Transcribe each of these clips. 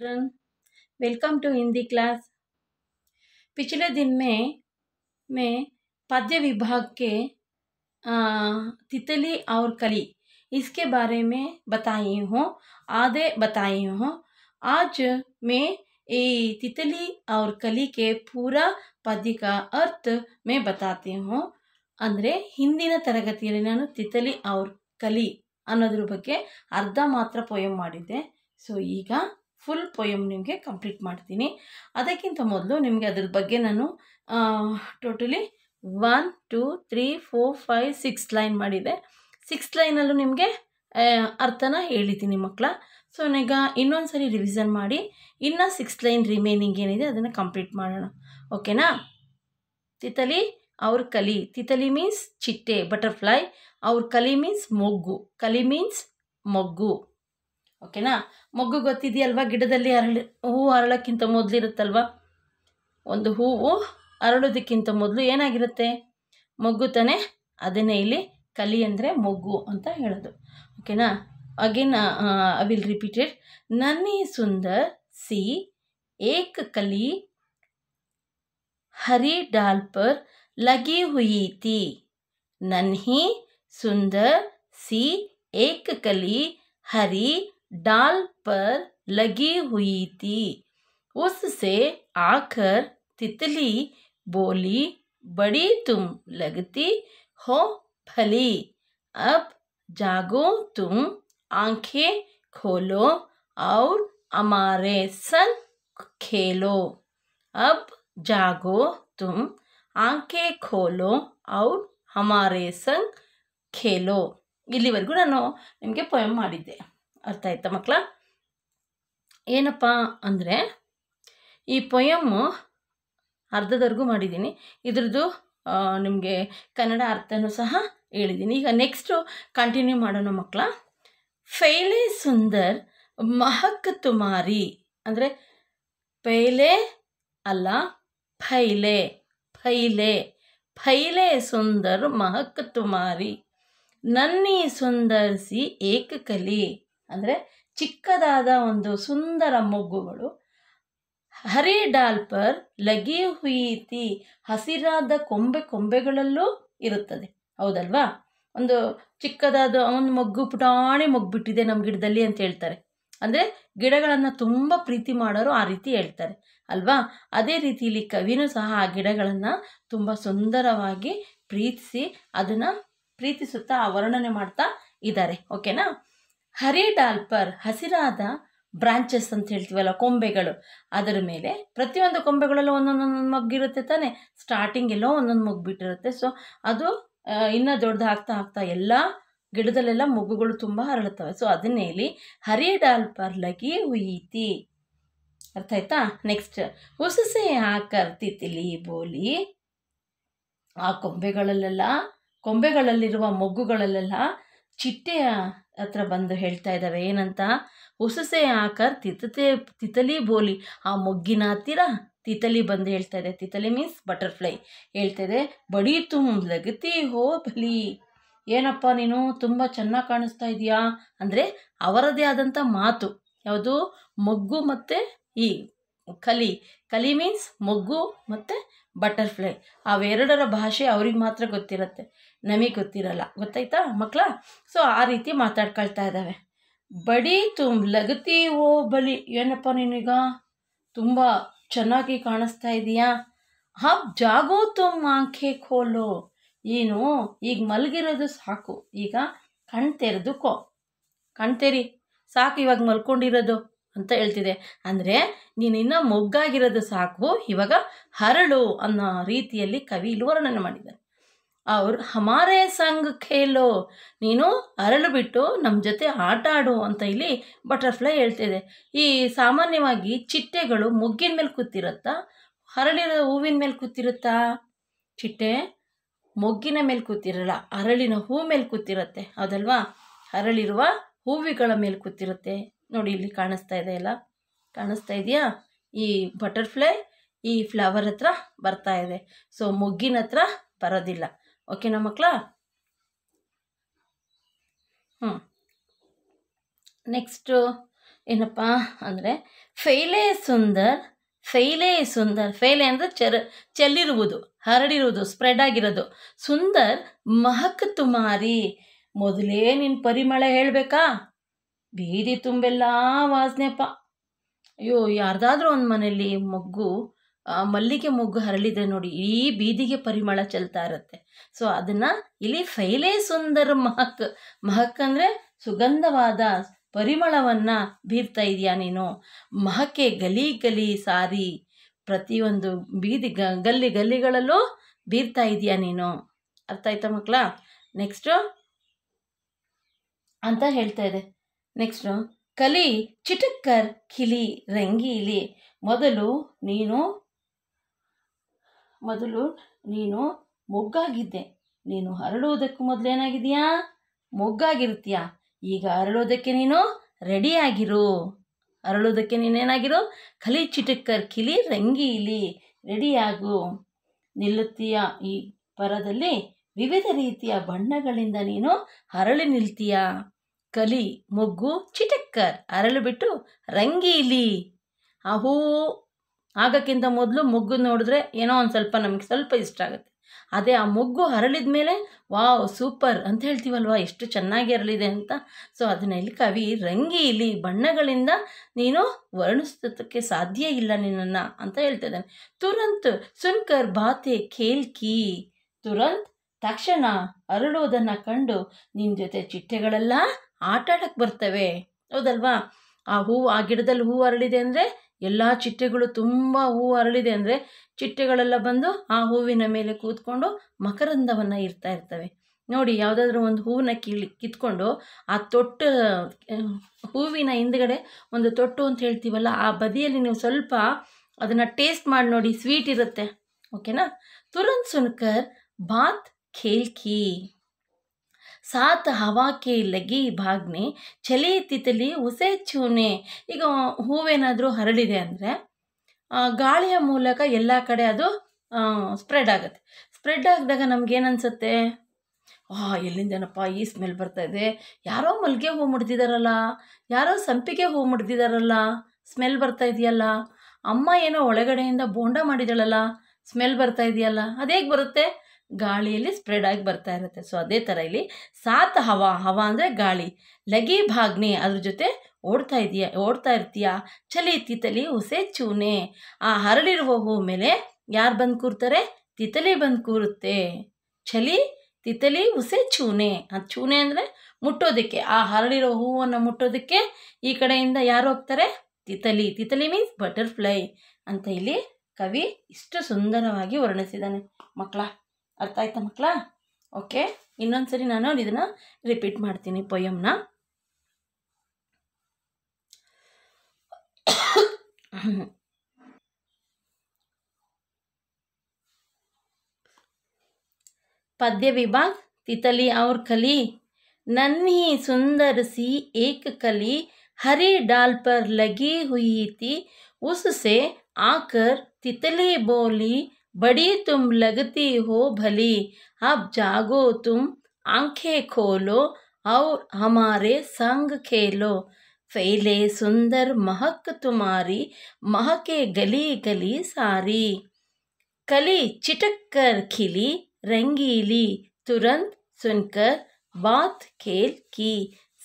children welcome to Hindi class पिछले दिन में मैं पद्य विभाग के तितली और कली इसके बारे में बताई हूँ आधे बताई हूँ आज मैं ये तितली और कली के पूरा पद्य का अर्थ मैं बताती हूँ ಅಂದರೆ हिंदी ತರಗತಿಯಲ್ಲಿ ನಾನು ತಿತಲಿ ಅವ್ರ ಕಲಿ ಅನ್ನೋದ್ರ ಬಗ್ಗೆ ಅರ್ಧ ಮಾತ್ರ ಫುಲ್ ಪೊಯಮ್ ನಿಮಗೆ ಕಂಪ್ಲೀಟ್ ಮಾಡ್ತೀನಿ ಅದಕ್ಕಿಂತ ಮೊದಲು ನಿಮಗೆ ಅದ್ರ ಬಗ್ಗೆ ನಾನು totally one two three four five six line ಮಾಡಿದೆ ಸಿಕ್ಸ್ ಲೈನಲ್ಲೂ ನಿಮಗೆ ಅರ್ಥನ ಹೇಳಿದ್ದೀನಿ ಮಕ್ಕಳ ಸೊ ಈಗ ಇನ್ನೊಂದು ಸರಿ ರಿವಿಸನ್ ಮಾಡಿ ಇನ್ನು ಸಿಕ್ಸ್ ಲೈನ್ ರಿಮೇನಿಂಗ್ ಏನಿದೆ ಅದನ್ನು ಕಂಪ್ಲೀಟ್ ಮಾಡೋಣ ಓಕೆನಾ ತಿತಲಿ ಅವ್ರ ಕಲಿ ತಿತಲಿ ಮೀನ್ಸ್ ಚಿಟ್ಟೆ ಬಟರ್ಫ್ಲೈ ಅವ್ರ ಕಲಿ ಮೀನ್ಸ್ ಮೊಗ್ಗು ಕಲಿ ಮೀನ್ಸ್ ಮೊಗ್ಗು ಓಕೆನಾ ಮಗ್ಗು ಗೊತ್ತಿದೆಯಲ್ವ ಗಿಡದಲ್ಲಿ ಅರಳಿ ಹೂವು ಅರಳೋಕ್ಕಿಂತ ಮೊದಲಿರುತ್ತಲ್ವ ಒಂದು ಹೂವು ಅರಳೋದಕ್ಕಿಂತ ಮೊದಲು ಏನಾಗಿರುತ್ತೆ ಮೊಗ್ಗು ತಾನೇ ಅದನ್ನೇ ಇಲ್ಲಿ ಕಲಿ ಅಂದರೆ ಮೊಗ್ಗು ಅಂತ ಹೇಳೋದು ಓಕೆನಾ ಅಗೇನ್ ಐ ವಿಲ್ ರಿಪೀಟೆಡ್ ನನ್ನಿ ಸುಂದರ್ ಸಿ ಏಕ ಕಲಿ ಹರಿ ಡಾಲ್ಪರ್ ಲಗಿ ಹುಯಿತಿ ನನ್ಹಿ ಸುಂದರ್ ಸಿ ಏಕ ಕಲಿ ಹರಿ डाल पर लगी हुई थी उससे आकर तितली बोली बड़ी तुम लगती हो फली अब जागो तुम आंखें खोलो और हमारे संग खेलो अब जागो तुम आंखें खोलो और हमारे संग खेलो ಇಲ್ಲಿವರೆಗೂ ನಾನು ನಿಮಗೆ पोयम ಅರ್ಥ ಆಯ್ತಾ ಮಕ್ಕಳ ಏನಪ್ಪ ಅಂದರೆ ಈ ಪೊಯಮ್ಮು ಅರ್ಧದವರೆಗೂ ಮಾಡಿದ್ದೀನಿ ಇದ್ರದ್ದು ನಿಮಗೆ ಕನ್ನಡ ಅರ್ಥನೂ ಸಹ ಹೇಳಿದ್ದೀನಿ ಈಗ ನೆಕ್ಸ್ಟು ಕಂಟಿನ್ಯೂ ಮಾಡೋಣ ಮಕ್ಕಳ ಫೈಲೆ ಸುಂದರ್ ಮಹಕ್ ತುಮಾರಿ ಅಂದರೆ ಪೈಲೆ ಅಲ್ಲ ಫೈಲೆ ಫೈಲೆ ಫೈಲೆ ಸುಂದರ್ ಮಹಕ್ ತುಮಾರಿ ನನ್ನಿ ಸುಂದರ್ಸಿ ಏಕಕಲಿ ಅಂದರೆ ಚಿಕ್ಕದಾದ ಒಂದು ಸುಂದರ ಮೊಗ್ಗುಗಳು ಹರಿ ಡಾಲ್ಪರ್ ಲಗಿ ಹುಯಿತಿ ಹಸಿರಾದ ಕೊಂಬೆ ಕೊಂಬೆಗಳಲ್ಲೂ ಇರುತ್ತದೆ ಹೌದಲ್ವಾ ಒಂದು ಚಿಕ್ಕದಾದ ಒಂದು ಮೊಗ್ಗು ಪುಟಾಣಿ ಮೊಗ್ಬಿಟ್ಟಿದೆ ನಮ್ಮ ಗಿಡದಲ್ಲಿ ಅಂತ ಹೇಳ್ತಾರೆ ಅಂದರೆ ಗಿಡಗಳನ್ನು ತುಂಬ ಪ್ರೀತಿ ಮಾಡೋರು ಆ ರೀತಿ ಹೇಳ್ತಾರೆ ಅಲ್ವಾ ಅದೇ ರೀತಿಯಲ್ಲಿ ಕವಿನೂ ಸಹ ಆ ಗಿಡಗಳನ್ನು ತುಂಬ ಸುಂದರವಾಗಿ ಪ್ರೀತಿಸಿ ಅದನ್ನು ಪ್ರೀತಿಸುತ್ತಾ ವರ್ಣನೆ ಮಾಡ್ತಾ ಇದ್ದಾರೆ ಓಕೆನಾ ಹರಿ ಡಾಲ್ಪರ್ ಹಸಿರಾದ ಬ್ರಾಂಚಸ್ ಅಂತ ಹೇಳ್ತೀವಲ್ಲ ಕೊಂಬೆಗಳು ಅದರ ಮೇಲೆ ಪ್ರತಿಯೊಂದು ಕೊಂಬೆಗಳಲ್ಲೂ ಒಂದೊಂದೊಂದೊಂದು ಮಗ್ಗಿರುತ್ತೆ ತಾನೆ ಸ್ಟಾರ್ಟಿಂಗ್ ಎಲ್ಲೋ ಒಂದೊಂದು ಮಗ್ಗು ಬಿಟ್ಟಿರುತ್ತೆ ಸೊ ಅದು ಇನ್ನೂ ದೊಡ್ಡದಾಗ್ತಾ ಆಗ್ತಾ ಎಲ್ಲ ಗಿಡದಲ್ಲೆಲ್ಲ ಮಗುಗಳು ತುಂಬ ಹರಳುತ್ತವೆ ಸೊ ಅದನ್ನೇ ಇಲ್ಲಿ ಹರಿ ಡಾಲ್ಪರ್ ಲಗಿ ಹುಯಿತಿ ಅರ್ಥ ಆಯ್ತಾ ನೆಕ್ಸ್ಟ್ ಹುಸಸೆ ಹಾಕರ್ತಿ ತಿಲಿ ಬೋಲಿ ಆ ಕೊಂಬೆಗಳಲ್ಲೆಲ್ಲ ಕೊಂಬೆಗಳಲ್ಲಿರುವ ಮೊಗ್ಗುಗಳಲ್ಲೆಲ್ಲ ಚಿಟ್ಟೆಯ ಹತ್ರ ಬಂದು ಹೇಳ್ತಾ ಇದ್ದಾವೆ ಏನಂತ ಹೊಸಸೆ ಆಕರ್ ತಿತತೆ ತಿತಲಿ ಬೋಲಿ ಆ ಮೊಗ್ಗಿನ ಹತ್ತಿರ ತಿತಲಿ ಬಂದು ಹೇಳ್ತಾ ಇದೆ ತಿತಲಿ ಮೀನ್ಸ್ ಬಟರ್ಫ್ಲೈ ಹೇಳ್ತಾ ಇದೆ ಬಡಿ ತುಂಬ ಲಗತಿ ಹೋ ಬಲಿ ಏನಪ್ಪ ನೀನು ತುಂಬ ಚೆನ್ನಾಗಿ ಕಾಣಿಸ್ತಾ ಇದೀಯಾ ಅಂದರೆ ಅವರದೇ ಆದಂಥ ಮಾತು ಯಾವುದು ಮೊಗ್ಗು ಮತ್ತು ಈ ಕಲಿ ಕಲಿ ಮೀನ್ಸ್ ಮೊಗ್ಗು ಮತ್ತು ಬಟರ್ಫ್ಲೈ ಅವೆರಡರ ಭಾಷೆ ಅವ್ರಿಗೆ ಮಾತ್ರ ಗೊತ್ತಿರುತ್ತೆ ನಮಗೆ ಗೊತ್ತಿರಲ್ಲ ಗೊತ್ತಾಯ್ತಾ ಮಕ್ಕಳ ಸೊ ಆ ರೀತಿ ಮಾತಾಡ್ಕೊಳ್ತಾ ಇದ್ದಾವೆ ಬಡಿ ತುಮ್ ಲಗತಿ ಓ ಬಲಿ ಏನಪ್ಪ ನಿನಗ ತುಂಬ ಚೆನ್ನಾಗಿ ಕಾಣಿಸ್ತಾ ಇದೆಯಾ ಹಾ ಜಾಗೋ ತುಮ್ ಆಂಖೆ ಖೋಲೋ ಏನು ಈಗ ಮಲಗಿರೋದು ಸಾಕು ಈಗ ಕಣ್ ತೆರೆದುಕೋ ತೆರಿ ಸಾಕು ಇವಾಗ ಮಲ್ಕೊಂಡಿರೋದು ಅಂತ ಹೇಳ್ತಿದೆ ಅಂದರೆ ನೀನು ಇನ್ನೂ ಮೊಗ್ಗಾಗಿರೋದು ಸಾಕು ಇವಾಗ ಹರಳು ಅನ್ನೋ ರೀತಿಯಲ್ಲಿ ಇಲ್ಲಿ ವರ್ಣನೆ ಮಾಡಿದ್ದಾರೆ ಅವರು ಹಮಾರೆ ಸಂಗ್ ಖೇಲೋ ನೀನು ಅರಳು ಬಿಟ್ಟು ನಮ್ಮ ಜೊತೆ ಆಟ ಆಡು ಅಂತ ಇಲ್ಲಿ ಬಟರ್ಫ್ಲೈ ಹೇಳ್ತಿದೆ ಈ ಸಾಮಾನ್ಯವಾಗಿ ಚಿಟ್ಟೆಗಳು ಮೊಗ್ಗಿನ ಮೇಲೆ ಕೂತಿರುತ್ತಾ ಹರಳಿರೋ ಹೂವಿನ ಮೇಲೆ ಕೂತಿರುತ್ತಾ ಚಿಟ್ಟೆ ಮೊಗ್ಗಿನ ಮೇಲೆ ಕೂತಿರಲ್ಲ ಅರಳಿನ ಹೂ ಮೇಲೆ ಕೂತಿರುತ್ತೆ ಅದಲ್ವಾ ಅರಳಿರುವ ಹೂವಿಗಳ ಮೇಲೆ ಕೂತಿರುತ್ತೆ ನೋಡಿ ಇಲ್ಲಿ ಕಾಣಿಸ್ತಾ ಇದೆ ಎಲ್ಲ ಕಾಣಿಸ್ತಾ ಇದೆಯಾ ಈ ಬಟರ್ಫ್ಲೈ ಈ ಫ್ಲವರ್ ಹತ್ರ ಬರ್ತಾ ಇದೆ ಸೊ ಮೊಗ್ಗಿನ ಹತ್ರ ಬರೋದಿಲ್ಲ ಓಕೆನಾ ಮಕ್ಕಳ ಹ್ಞೂ ನೆಕ್ಸ್ಟು ಏನಪ್ಪ ಅಂದರೆ ಫೇಲೆ ಸುಂದರ್ ಫೈಲೆ ಸುಂದರ್ ಫೇಲೆ ಅಂದರೆ ಚರ ಚೆಲ್ಲಿರುವುದು ಹರಡಿರುವುದು ಸ್ಪ್ರೆಡ್ ಆಗಿರೋದು ಸುಂದರ್ ಮಹಕ್ ತುಮಾರಿ ಮೊದಲೇ ನಿನ್ನ ಪರಿಮಳ ಹೇಳಬೇಕಾ ಬೀದಿ ತುಂಬೆಲ್ಲ ವಾಸನೆಪ್ಪ ಅಯ್ಯೋ ಯಾರ್ದಾದ್ರೂ ಒಂದು ಮನೆಯಲ್ಲಿ ಮೊಗ್ಗು ಮಲ್ಲಿಗೆ ಮೊಗ್ಗು ಹರಳಿದೆ ನೋಡಿ ಈ ಬೀದಿಗೆ ಪರಿಮಳ ಚೆಲ್ತಾ ಇರುತ್ತೆ ಸೊ ಅದನ್ನು ಇಲ್ಲಿ ಫೈಲೇ ಸುಂದರ ಮಹಕ್ ಮಹಕ್ ಅಂದರೆ ಸುಗಂಧವಾದ ಪರಿಮಳವನ್ನು ಬೀರ್ತಾ ಇದೆಯಾ ನೀನು ಮಹಕ್ಕೆ ಗಲಿ ಗಲಿ ಸಾರಿ ಪ್ರತಿಯೊಂದು ಬೀದಿ ಗ ಗಲ್ಲಿ ಗಲ್ಲಿಗಳಲ್ಲೂ ಬೀರ್ತಾ ಇದೆಯಾ ನೀನು ಅರ್ಥ ಆಯ್ತಾ ಮಕ್ಕಳ ನೆಕ್ಸ್ಟು ಅಂತ ಹೇಳ್ತಾ ಇದೆ ನೆಕ್ಸ್ಟು ಕಲಿ ಚಿಟಕ್ಕರ್ ಕಿಲಿ ರಂಗೀಲಿ ಮೊದಲು ನೀನು ಮೊದಲು ನೀನು ಮೊಗ್ಗಾಗಿದ್ದೆ ನೀನು ಹರಡುವುದಕ್ಕೂ ಏನಾಗಿದೆಯಾ ಮೊಗ್ಗಾಗಿರ್ತೀಯ ಈಗ ಅರಳೋದಕ್ಕೆ ನೀನು ರೆಡಿಯಾಗಿರು ಅರಳೋದಕ್ಕೆ ನೀನೇನಾಗಿರು ಕಲಿ ಚಿಟಕ್ಕರ್ ಕಿಲಿ ರಂಗೀಲಿ ರೆಡಿಯಾಗು ನಿಲ್ಲುತ್ತೀಯ ಈ ಪರದಲ್ಲಿ ವಿವಿಧ ರೀತಿಯ ಬಣ್ಣಗಳಿಂದ ನೀನು ಹರಳಿ ನಿಲ್ತೀಯ ಕಲಿ ಮೊಗ್ಗು ಚಿಟಕ್ಕರ್ ಅರಳು ಬಿಟ್ಟು ರಂಗೀಲಿ ಆ ಹೂವು ಆಗೋಕ್ಕಿಂತ ಮೊದಲು ಮೊಗ್ಗು ನೋಡಿದ್ರೆ ಏನೋ ಒಂದು ಸ್ವಲ್ಪ ನಮಗೆ ಸ್ವಲ್ಪ ಇಷ್ಟ ಆಗುತ್ತೆ ಅದೇ ಆ ಮೊಗ್ಗು ಅರಳಿದ ಮೇಲೆ ವಾವ್ ಸೂಪರ್ ಅಂತ ಹೇಳ್ತೀವಲ್ವ ಎಷ್ಟು ಚೆನ್ನಾಗಿ ಅರಳಿದೆ ಅಂತ ಸೊ ಅದನ್ನ ಇಲ್ಲಿ ಕವಿ ರಂಗೀಲಿ ಬಣ್ಣಗಳಿಂದ ನೀನು ವರ್ಣಿಸೋದಕ್ಕೆ ಸಾಧ್ಯ ಇಲ್ಲ ನಿನ್ನನ್ನು ಅಂತ ಹೇಳ್ತಿದ್ದಾನೆ ಇದ್ದಾನೆ ತುರಂತ್ ಸುನ್ಕರ್ ಬಾತೆ ಖೇಲ್ಕಿ ತುರಂತ್ ತಕ್ಷಣ ಅರಳೋದನ್ನು ಕಂಡು ನಿನ್ನ ಜೊತೆ ಚಿಟ್ಟೆಗಳೆಲ್ಲ ಆಟಾಡಕ್ಕೆ ಬರ್ತವೆ ಹೌದಲ್ವಾ ಆ ಹೂವು ಆ ಗಿಡದಲ್ಲಿ ಹೂ ಅರಳಿದೆ ಅಂದರೆ ಎಲ್ಲ ಚಿಟ್ಟೆಗಳು ತುಂಬ ಹೂವು ಅರಳಿದೆ ಅಂದರೆ ಚಿಟ್ಟೆಗಳೆಲ್ಲ ಬಂದು ಆ ಹೂವಿನ ಮೇಲೆ ಕೂತ್ಕೊಂಡು ಮಕರಂದವನ್ನು ಇರ್ತಾ ಇರ್ತವೆ ನೋಡಿ ಯಾವುದಾದ್ರೂ ಒಂದು ಹೂವನ್ನ ಕೀಳಿ ಕಿತ್ಕೊಂಡು ಆ ತೊಟ್ಟು ಹೂವಿನ ಹಿಂದ್ಗಡೆ ಒಂದು ತೊಟ್ಟು ಅಂತ ಹೇಳ್ತೀವಲ್ಲ ಆ ಬದಿಯಲ್ಲಿ ನೀವು ಸ್ವಲ್ಪ ಅದನ್ನು ಟೇಸ್ಟ್ ಮಾಡಿ ನೋಡಿ ಸ್ವೀಟ್ ಇರುತ್ತೆ ಓಕೆನಾ ತುರಂತ್ ಸುನ್ಕರ್ ಬಾತ್ खेल की सात हवा के ಭಾಗ್ನೆ ಚಲಿ ತಿತಲಿ ಉಸೆ ಚೂನೆ ಈಗ ಹೂವೇನಾದರೂ ಹರಡಿದೆ ಅಂದರೆ ಗಾಳಿಯ ಮೂಲಕ ಎಲ್ಲ ಕಡೆ ಅದು ಸ್ಪ್ರೆಡ್ ಆಗುತ್ತೆ ಸ್ಪ್ರೆಡ್ ಆಗಿದಾಗ ನಮಗೇನು ಅನಿಸುತ್ತೆ ಆ ಎಲ್ಲಿಂದನಪ್ಪ ಈ ಸ್ಮೆಲ್ ಬರ್ತಾ ಇದೆ ಯಾರೋ ಮಲ್ಲಿಗೆ ಹೂ ಮುಡ್ದಿದಾರಲ್ಲ ಯಾರೋ ಸಂಪಿಗೆ ಹೂ ಮುಡ್ದಿದಾರಲ್ಲ ಸ್ಮೆಲ್ ಬರ್ತಾ ಇದೆಯಲ್ಲ ಅಮ್ಮ ಏನೋ ಒಳಗಡೆಯಿಂದ ಬೋಂಡ ಮಾಡಿದಳಲ್ಲ ಸ್ಮೆಲ್ ಬರ್ತಾ ಇದೆಯಲ್ಲ ಅದು ಹೇಗೆ ಬರುತ್ತೆ ಗಾಳಿಯಲ್ಲಿ ಸ್ಪ್ರೆಡ್ ಆಗಿ ಬರ್ತಾ ಇರುತ್ತೆ ಸೊ ಅದೇ ಥರ ಇಲ್ಲಿ ಸಾತ್ ಹವಾ ಹವಾ ಅಂದರೆ ಗಾಳಿ ಲಗಿ ಭಾಗ್ನೆ ಅದ್ರ ಜೊತೆ ಓಡ್ತಾ ಇದೀಯ ಓಡ್ತಾ ಇರ್ತೀಯ ಚಲಿ ತಿತಲಿ ಹುಸೆ ಚೂನೆ ಆ ಹರಳಿರುವ ಹೂ ಮೇಲೆ ಯಾರು ಬಂದು ಕೂರ್ತಾರೆ ತಿತಲಿ ಬಂದು ಕೂರುತ್ತೆ ಚಲಿ ತಿತಲಿ ಹುಸೆ ಚೂನೆ ಆ ಚೂನೆ ಅಂದರೆ ಮುಟ್ಟೋದಕ್ಕೆ ಆ ಹರಳಿರೋ ಹೂವನ್ನು ಮುಟ್ಟೋದಕ್ಕೆ ಈ ಕಡೆಯಿಂದ ಯಾರು ಹೋಗ್ತಾರೆ ತಿತಲಿ ತಿತಲಿ ಮೀನ್ಸ್ ಬಟರ್ಫ್ಲೈ ಅಂತ ಇಲ್ಲಿ ಕವಿ ಇಷ್ಟು ಸುಂದರವಾಗಿ ವರ್ಣಿಸಿದ್ದಾನೆ ಮಕ್ಕಳ అత్తయ్య తమ్క్లా ఓకే ఇన్న్సరి నను దిదన రిపీట్ మార్తిని పొయంన పద్య విభాగ్ तितలి అవర్ కలి నన్ని సుందరసి ఏక కలి హరే డాల్పర్ లగి హుయితి ఉస్సే ఆకర్ तितలే బోలి बड़ी तुम लगती हो भली अब जागो तुम आंखें खोलो और हमारे संग खेलो फैले सुंदर महक तुम्हारी महके गली गली सारी कली चिटक कर खिली रंगीली तुरंत सुनकर बात खेल की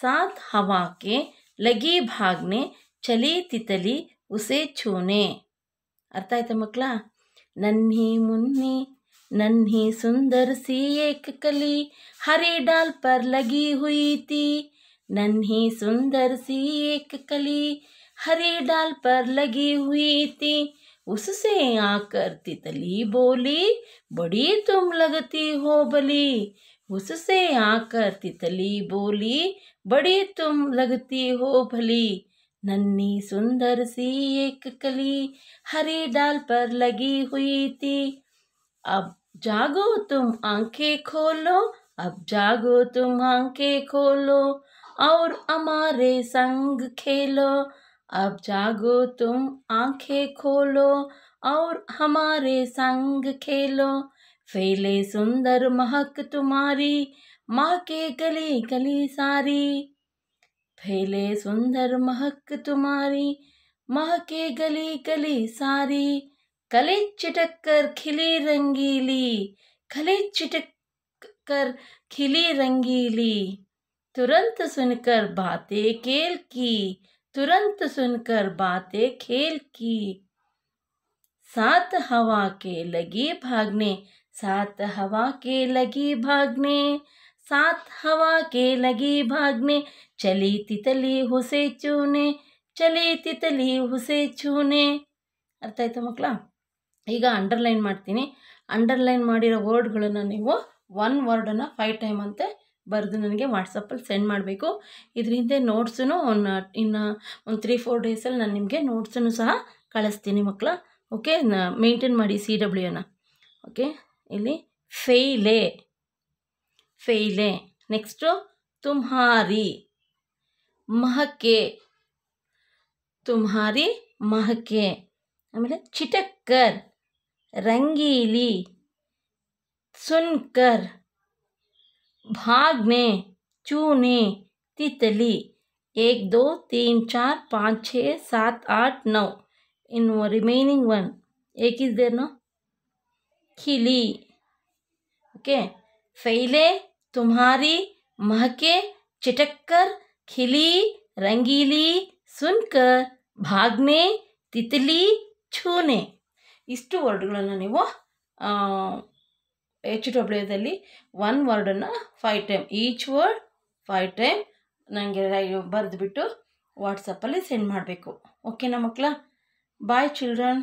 साथ हवा के लगी भागने चली तितली उसे छूने अर्थ आयता मकला नन्ही मुन्नी नन्ही सुंदर सी एक कली हरे डाल पर लगी हुई थी नन्ही सुंदर सी एक कली हरे डाल पर लगी हुई थी उससे आकर तितली बोली बड़ी तुम लगती हो बली उससे आकर तितली बोली बड़ी तुम लगती हो भली नन्नी सुंदर सी एक कली हरी डाल पर लगी हुई थी अब जागो तुम आंखें खोलो अब जागो तुम आंखें खोलो और हमारे संग खेलो अब जागो तुम आंखें खोलो और हमारे संग खेलो फैले सुंदर महक तुम्हारी माँ के गली गली सारी फैले सुंदर महक तुम्हारी महके गली गली सारी कले चिटक कर खिली रंगीली खले चिटक कर खिली रंगीली तुरंत सुनकर बातें खेल की तुरंत सुनकर बातें खेल की सात हवा के लगी भागने सात हवा के लगी भागने ಸಾತ್ ಹವಾ ಕೇ ಲಗಿ ಭಾಗ್ನೆ ಚಲಿ ತಿತಲಿ ಹುಸೆ ಚೂನೆ ಚಲಿ ತಿತಲಿ ಹುಸೆ ಚೂನೆ ಅರ್ಥ ಆಯ್ತಾ ಮಕ್ಕಳ ಈಗ ಅಂಡರ್ಲೈನ್ ಮಾಡ್ತೀನಿ ಅಂಡರ್ಲೈನ್ ಮಾಡಿರೋ ವರ್ಡ್ಗಳನ್ನು ನೀವು ಒನ್ ವರ್ಡನ್ನು ಫೈವ್ ಟೈಮ್ ಅಂತೆ ಬರೆದು ನನಗೆ ವಾಟ್ಸಪ್ಪಲ್ಲಿ ಸೆಂಡ್ ಮಾಡಬೇಕು ಇದರಿಂದ ಹಿಂದೆ ನೋಟ್ಸೂ ಒಂದು ಇನ್ನು ಒಂದು ತ್ರೀ ಫೋರ್ ಡೇಸಲ್ಲಿ ನಾನು ನಿಮಗೆ ನೋಟ್ಸನ್ನು ಸಹ ಕಳಿಸ್ತೀನಿ ಮಕ್ಕಳ ಓಕೆ ಮೇಂಟೈನ್ ಮಾಡಿ ಸಿ ಡಬ್ಲ್ಯೂನ ಓಕೆ ಇಲ್ಲಿ ಫೇಲೆ फेले नेक्स्ट तुम्हारी महके तुम्हारी महके आम चिटक्कर रंगीली सुनकर भागने चूने तितली एक दो तीन चार पाँच छः सात आठ नौ इन रिमेनिंग वन एक इज देर नो खिली ओके फैले ತುಮಾರಿ ಮಹಕೆ ಚಿಟಕ್ಕರ್ ಖಿಲಿ ರಂಗೀಲಿ ಸುನ್ಕರ್ ಭಾಗ್ನೆ ತಿತಿಲಿ ಛೂನೆ ಇಷ್ಟು ವರ್ಡ್ಗಳನ್ನು ನೀವು ಎಚ್ ಡಬ್ಲ್ಯೂದಲ್ಲಿ ಒನ್ ವರ್ಡನ್ನು five time each word five time ನನಗೆ ಬರೆದುಬಿಟ್ಟು ವಾಟ್ಸಪ್ಪಲ್ಲಿ ಸೆಂಡ್ ಮಾಡಬೇಕು ಓಕೆನಾ ಮಕ್ಕಳ ಬಾಯ್ ಚಿಲ್ಡ್ರನ್